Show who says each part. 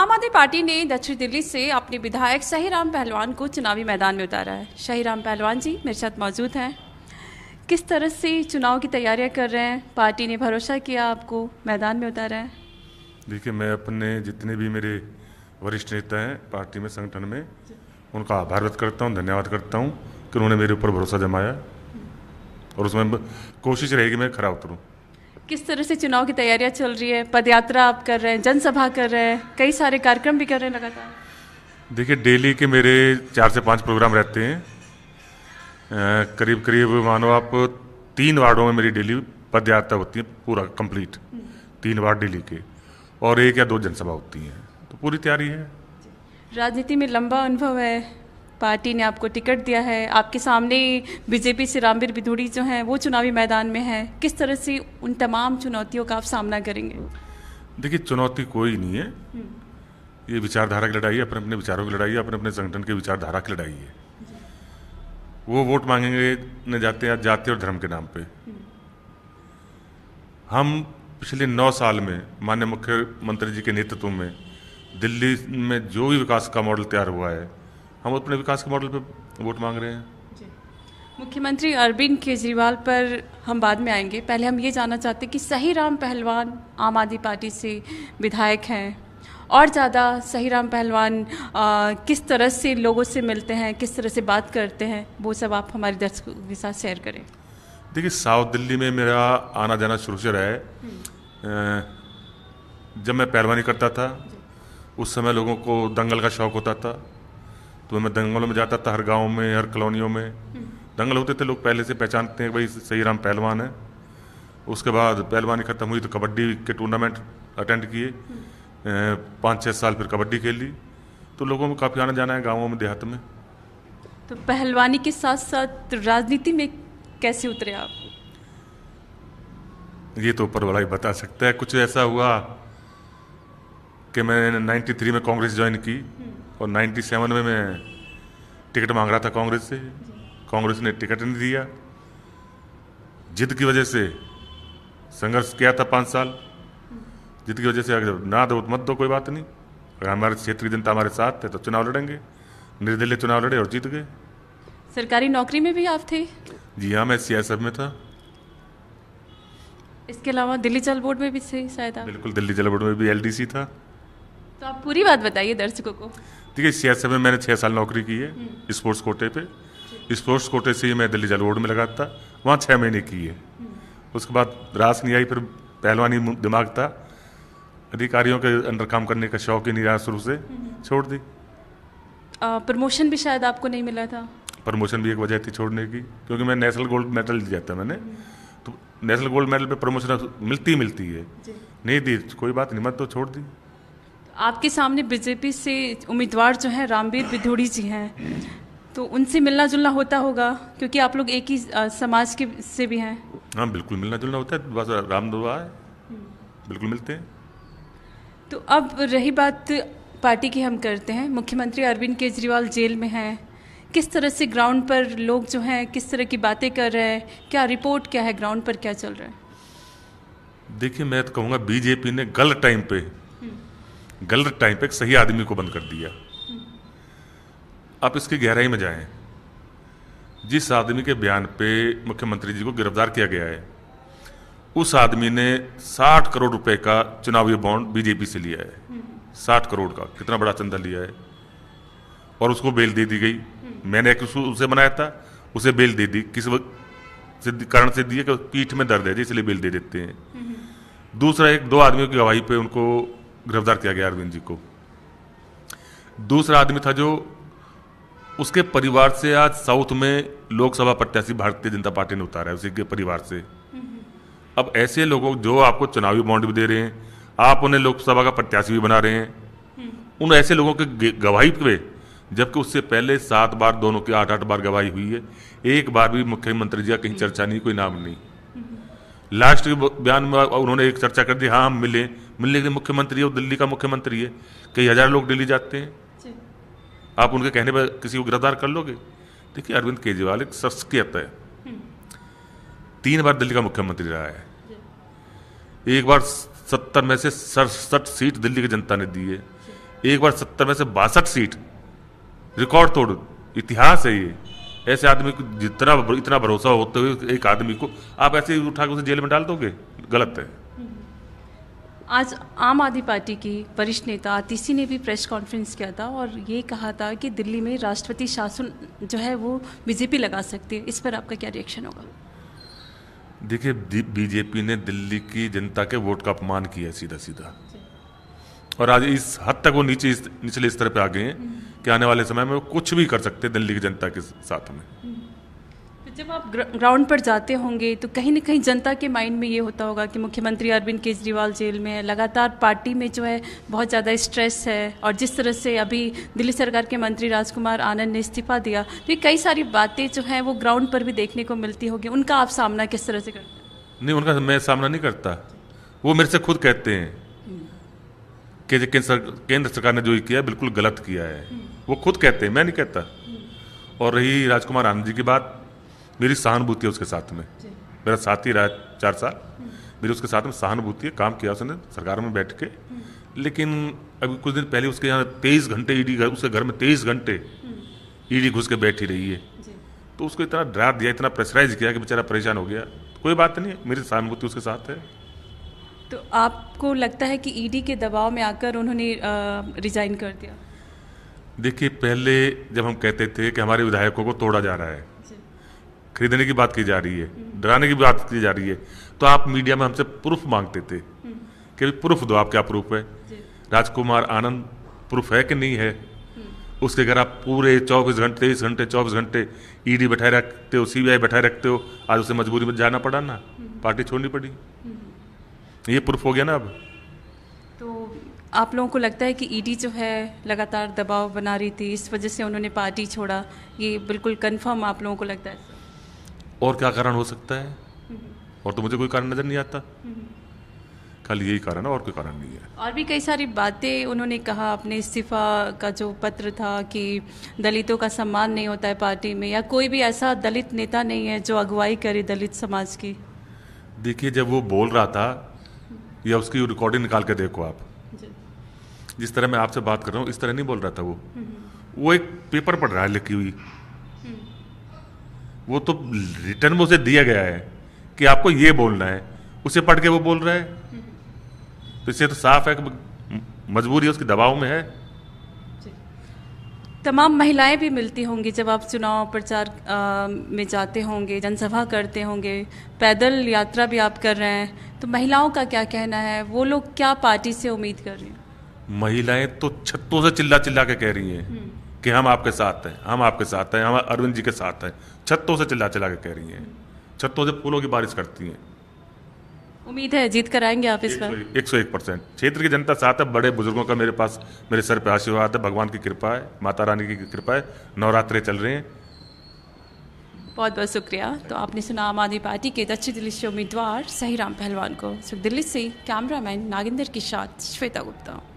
Speaker 1: आम आदमी पार्टी ने दक्षिण दिल्ली से अपने विधायक राम पहलवान को चुनावी मैदान में उतारा है राम पहलवान जी मेरे साथ मौजूद हैं किस तरह से चुनाव की तैयारियां कर रहे हैं पार्टी ने भरोसा किया आपको मैदान में उतारा है
Speaker 2: देखिए मैं अपने जितने भी मेरे वरिष्ठ नेता हैं पार्टी में संगठन में उनका आभार व्यक्त करता हूँ धन्यवाद करता हूँ कि उन्होंने मेरे ऊपर भरोसा जमाया और उसमें कोशिश रहेगी मैं खरा उतरूँ
Speaker 1: किस तरह से चुनाव की तैयारियां चल रही है पदयात्रा आप कर रहे हैं जनसभा कर रहे हैं कई सारे कार्यक्रम भी कर रहे हैं लगातार
Speaker 2: देखिए डेली के मेरे चार से पाँच प्रोग्राम रहते हैं करीब करीब मानो आप तीन वार्डों में मेरी डेली पदयात्रा होती है पूरा कंप्लीट तीन वार्ड डेली के और एक या दो जनसभा होती हैं तो पूरी तैयारी है
Speaker 1: राजनीति में लंबा अनुभव है पार्टी ने आपको टिकट दिया है आपके सामने बीजेपी से रामवीर बिधूड़ी जो हैं वो चुनावी मैदान में हैं किस तरह से उन तमाम चुनौतियों का आप सामना करेंगे
Speaker 2: देखिए चुनौती कोई नहीं है
Speaker 1: हम्म।
Speaker 2: ये विचारधारा की लड़ाई है अपने अपने विचारों की लड़ाई है अपने अपने संगठन की विचारधारा की लड़ाई है वो वोट मांगेंगे न जाते जाति और धर्म के नाम पे
Speaker 3: हम्म।
Speaker 2: हम पिछले नौ साल में माननीय मुख्यमंत्री जी के नेतृत्व में दिल्ली में जो भी विकास का मॉडल तैयार हुआ है हम अपने विकास के मॉडल पर वोट मांग रहे हैं
Speaker 1: मुख्यमंत्री अरविंद केजरीवाल पर हम बाद में आएंगे पहले हम ये जानना चाहते हैं कि सही राम पहलवान आम आदमी पार्टी से विधायक हैं और ज़्यादा सही राम पहलवान आ, किस तरह से लोगों से मिलते हैं किस तरह से बात करते हैं वो सब आप हमारे दर्शकों के साथ शेयर करें
Speaker 2: देखिए साउथ दिल्ली में मेरा आना जाना शुरू से रहा है हम्म। जब मैं पहलवानी करता था उस समय लोगों को दंगल का शौक होता था तो मैं दंगलों में जाता था हर गाँव में हर कॉलोनियों में दंगल होते थे लोग पहले से पहचानते हैं भाई सही राम पहलवान है उसके बाद पहलवानी ख़त्म हुई तो कबड्डी के टूर्नामेंट अटेंड किए पाँच छः साल फिर कबड्डी खेली तो लोगों में काफ़ी आना जाना है गाँवों में देहात में
Speaker 1: तो पहलवानी के साथ साथ राजनीति में कैसे उतरे आप
Speaker 2: ये तो ऊपर वाला ही बता सकता है कुछ ऐसा हुआ कि मैंने 93 में कांग्रेस ज्वाइन की और 97 में मैं टिकट मांग रहा था कांग्रेस से कांग्रेस ने टिकट नहीं दिया जिद की वजह से संघर्ष किया था पाँच साल जिद की वजह से अगर ना दो मत दो कोई बात नहीं अगर हमारे क्षेत्रीय जनता हमारे साथ है तो चुनाव लड़ेंगे निर्दलीय चुनाव लड़े और जीत गए
Speaker 1: सरकारी नौकरी में भी आप थे
Speaker 2: जी हाँ मैं सियासत में था
Speaker 1: इसके अलावा दिल्ली जल बोर्ड में भी थे शायद
Speaker 2: बिल्कुल दिल्ली जल बोर्ड में भी एलडीसी था
Speaker 1: तो आप पूरी बात बताइए दर्शकों को
Speaker 2: देखिए सियासत में मैंने छः साल नौकरी की है हम्म। स्पोर्ट्स कोटे पे स्पोर्ट्स कोटे से ही मैं दिल्ली जल रोड में लगा था वहाँ छः महीने की है हम्म। उसके बाद रास नहीं आई फिर पहलवानी दिमाग था अधिकारियों के अंडर काम करने का शौक ही नहीं रहा शुरू से हम्म। छोड़ दी
Speaker 1: प्रमोशन भी शायद आपको नहीं मिला था
Speaker 2: प्रमोशन भी एक वजह थी छोड़ने की क्योंकि मैं नेशनल गोल्ड मेडल दिया था मैंने तो नेशनल गोल्ड मेडल पे प्रमोशन तो मिलती मिलती है नहीं दी तो कोई बात नहीं मत तो छोड़ दी
Speaker 1: आपके सामने बीजेपी से उम्मीदवार जो हैं रामवीर बिधोड़ी जी हैं तो उनसे मिलना जुलना होता होगा क्योंकि आप लोग एक ही समाज के से भी हैं
Speaker 2: हाँ बिल्कुल मिलना जुलना होता है राम है बिल्कुल मिलते हैं
Speaker 1: तो अब रही बात पार्टी की हम करते हैं मुख्यमंत्री अरविंद केजरीवाल जेल में हैं किस तरह से ग्राउंड पर लोग जो हैं किस तरह की बातें कर रहे हैं क्या रिपोर्ट क्या है ग्राउंड पर क्या चल रहा है
Speaker 2: देखिए मैं तो कहूँगा बीजेपी ने गलत टाइम पे गलत टाइम पे सही आदमी को बंद कर दिया आप इसकी गहराई में जाएं जिस आदमी के बयान पे मुख्यमंत्री जी को गिरफ्तार किया गया है उस आदमी ने 60 करोड़ रुपए का चुनावी बॉन्ड बीजेपी से लिया है 60 करोड़ का कितना बड़ा चंदा लिया है और उसको बेल दे दी गई मैंने एक उसे बनाया था उसे बेल दे दी किस वक्त कारण से दिए कि पीठ में दर्द है इसलिए बेल दे देते हैं दूसरा एक दो आदमियों की गवाही पे उनको गिरफ्तार किया गया अरविंद जी को दूसरा आदमी था जो उसके परिवार से आज साउथ में लोकसभा प्रत्याशी भारतीय जनता पार्टी ने उतारा है उसी के परिवार से अब ऐसे लोगों जो आपको चुनावी बॉन्ड भी दे रहे हैं आप उन्हें लोकसभा का प्रत्याशी भी बना रहे हैं उन ऐसे लोगों के गवाही पे जबकि उससे पहले सात बार दोनों की आठ आठ बार गवाही हुई है एक बार भी मुख्यमंत्री जी का कहीं चर्चा नहीं कोई नाम नहीं लास्ट के बयान में उन्होंने एक चर्चा कर दी हाँ हम मिले मिलने के मुख्यमंत्री है वो दिल्ली का मुख्यमंत्री है कई हज़ार लोग दिल्ली जाते हैं आप उनके कहने पर किसी को गिरफ्तार कर लोगे देखिए अरविंद केजरीवाल एक शख्सियत है हम्म। तीन बार दिल्ली का मुख्यमंत्री रहा है एक बार सत्तर में से सड़सठ सीट दिल्ली की जनता ने दी है एक बार सत्तर में से बासठ सीट रिकॉर्ड तोड़ इतिहास है ये ऐसे आदमी को जितना इतना भरोसा होते हुए एक आदमी को आप ऐसे उठा के उसे जेल में डाल दोगे गलत है
Speaker 1: आज आम आदमी पार्टी की वरिष्ठ नेता आतिशी ने भी प्रेस कॉन्फ्रेंस किया था और ये कहा था कि दिल्ली में राष्ट्रपति शासन जो है वो बीजेपी लगा सकती है इस पर आपका क्या रिएक्शन होगा
Speaker 2: देखिए बीजेपी ने दिल्ली की जनता के वोट का अपमान किया सीधा सीधा और आज इस हद तक वो नीचे निचले स्तर पर आ गए हैं कि आने वाले समय में वो कुछ भी कर सकते हैं दिल्ली की जनता के साथ में
Speaker 1: जब आप ग्राउंड पर जाते होंगे तो कहीं ना कहीं जनता के माइंड में ये होता होगा कि मुख्यमंत्री अरविंद केजरीवाल जेल में है लगातार पार्टी में जो है बहुत ज़्यादा स्ट्रेस है और जिस तरह से अभी दिल्ली सरकार के मंत्री राजकुमार आनंद ने इस्तीफा दिया तो ये कई सारी बातें जो हैं वो ग्राउंड पर भी देखने को मिलती होगी उनका आप सामना किस तरह से करते
Speaker 2: हैं नहीं उनका मैं सामना नहीं करता वो मेरे से खुद कहते हैं कि केंद्र सरकार ने जो किया बिल्कुल गलत किया है हम्म। वो खुद कहते हैं मैं नहीं कहता
Speaker 3: हम्म।
Speaker 2: और रही राजकुमार आनंद जी की बात मेरी सहानुभूति है उसके साथ में मेरा साथी रहा चार साल हम्म। मेरी उसके साथ में सहानुभूति है काम किया उसने सरकार में बैठ के हम्म। लेकिन अभी कुछ दिन पहले उसके यहाँ तेईस घंटे ईडी घर उसके घर में तेईस घंटे हम्म। ईडी घुस के बैठी रही है तो उसको इतना डरा दिया इतना प्रेशराइज किया कि बेचारा परेशान हो गया कोई बात नहीं मेरी सहानुभूति उसके साथ है
Speaker 1: तो आपको लगता है कि ईडी के दबाव में आकर उन्होंने रिजाइन कर दिया
Speaker 2: देखिए पहले जब हम कहते थे कि हमारे विधायकों को तोड़ा जा रहा है खरीदने की बात की जा रही है डराने की बात की जा रही है तो आप मीडिया में हमसे प्रूफ मांगते थे कि प्रूफ दो आप क्या प्रूफ है राजकुमार आनंद प्रूफ है कि नहीं है उसके घर आप पूरे चौबीस घंटे तेईस घंटे चौबीस घंटे ईडी e बैठाए रखते हो सीबीआई बैठाए रखते हो आज उसे मजबूरी में जाना पड़ा ना पार्टी छोड़नी पड़ी ये प्रूफ हो गया ना अब
Speaker 1: तो आप लोगों को लगता है कि ईडी e जो है लगातार दबाव बना रही थी इस वजह से उन्होंने पार्टी छोड़ा ये बिल्कुल कंफर्म आप लोगों को लगता है
Speaker 2: और क्या कारण हो सकता है हम्म। और तो मुझे कोई कारण नज़र नहीं आता खाली हम्म। यही कारण है और कोई कारण नहीं है
Speaker 1: और भी कई सारी बातें उन्होंने कहा अपने इस्तीफा का जो पत्र था कि दलितों का सम्मान नहीं होता है पार्टी में या कोई भी ऐसा दलित नेता नहीं है जो अगुवाई करे दलित समाज की
Speaker 2: देखिए जब वो बोल रहा था हम्म। या उसकी रिकॉर्डिंग निकाल के देखो आप जिस तरह मैं आपसे बात कर रहा हूँ इस तरह नहीं बोल रहा था वो वो एक पेपर पढ़ रहा है लिखी हुई वो तो रिटर्न में उसे दिया गया है कि आपको ये बोलना है उसे पढ़ के वो बोल रहा है तो इससे तो साफ है कि मजबूरी उसके दबाव में है
Speaker 1: तमाम महिलाएं भी मिलती होंगी जब आप चुनाव प्रचार में जाते होंगे जनसभा करते होंगे पैदल यात्रा भी आप कर रहे हैं तो महिलाओं का क्या कहना है वो लोग क्या पार्टी से उम्मीद कर रहे हैं
Speaker 2: महिलाएं तो छतों से चिल्ला चिल्ला के कह रही हैं हम्म। कि हम आपके साथ हैं हम आपके साथ हैं हम अरविंद जी के साथ हैं छतों से चिल्ला चिल्ला के कह रही हैं छतों से फूलों की बारिश करती हैं
Speaker 1: उम्मीद है जीत कराएंगे आप इस बार
Speaker 2: एक सौ एक परसेंट क्षेत्र की जनता साथ है बड़े बुजुर्गों का मेरे पास मेरे सर पे आशीर्वाद है भगवान की कृपा है माता रानी की कृपा है नवरात्रे चल रहे हैं
Speaker 1: बहुत बहुत शुक्रिया तो आपने सुना आम आदमी पार्टी के दक्षिण दिल्ली से उम्मीदवार सही राम पहलवान को दिल्ली से कैमरामैन नागेंद्र के साथ श्वेता गुप्ता